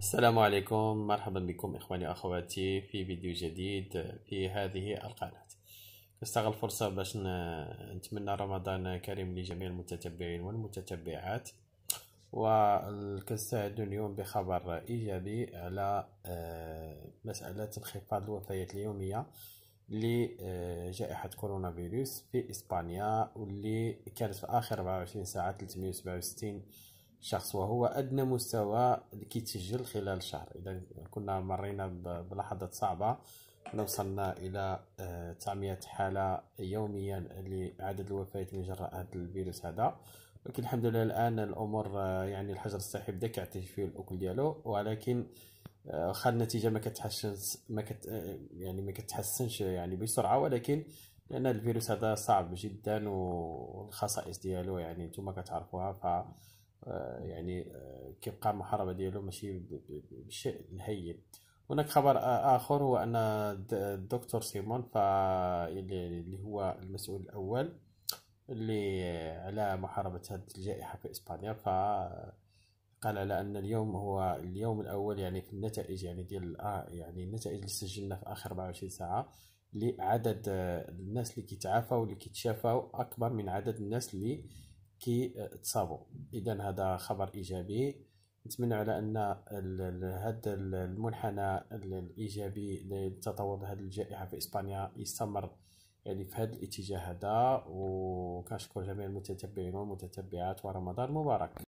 السلام عليكم مرحبا بكم إخواني أخواتي في فيديو جديد في هذه القناة نستغل الفرصة باش نتمنى رمضان كريم لجميع المتتبعين والمتتبعات وكنستعد اليوم بخبر إيجابي على آه، مسألة انخفاض الوفيات اليومية لجائحة كورونا فيروس في إسبانيا واللي كانت في آخر 24 ساعة 367 شخص وهو أدنى مستوى كيتسجل خلال شهر إذا كنا مرينا بلحظات صعبة وصلنا إلى 900 آه، حالة يوميا لعدد الوفيات من جراء هذا الفيروس هذا ولكن الحمد لله الآن الأمور آه، يعني الحجر الصحي بدا كيعطي فيه الأكل ديالو ولكن واخا آه، النتيجه ما كتحسنش ما كت يعني ما كتحسنش يعني بسرعه ولكن لان الفيروس هذا صعب جدا والخصائص ديالو يعني نتوما كتعرفوها ف آه، يعني آه، كيبقى المحاربه ديالو ماشي بالشيء الهين هناك خبر آه، اخر هو ان الدكتور سيمون اللي هو المسؤول الاول اللي على محاربه هذه الجائحه في اسبانيا ف قال على ان اليوم هو اليوم الاول يعني في النتائج يعني ديال آه يعني النتائج اللي سجلنا في اخر 24 ساعه لعدد الناس اللي كيتعافوا واللي كيتشافوا اكبر من عدد الناس اللي كي آه، تصابوا اذا هذا خبر ايجابي نتمنى على ان هذا المنحنى الايجابي لتطور هذه الجائحه في اسبانيا يستمر يعني في هذا الاتجاه هذا وكنشكر جميع المتتبعين والمتتبعات ورمضان مبارك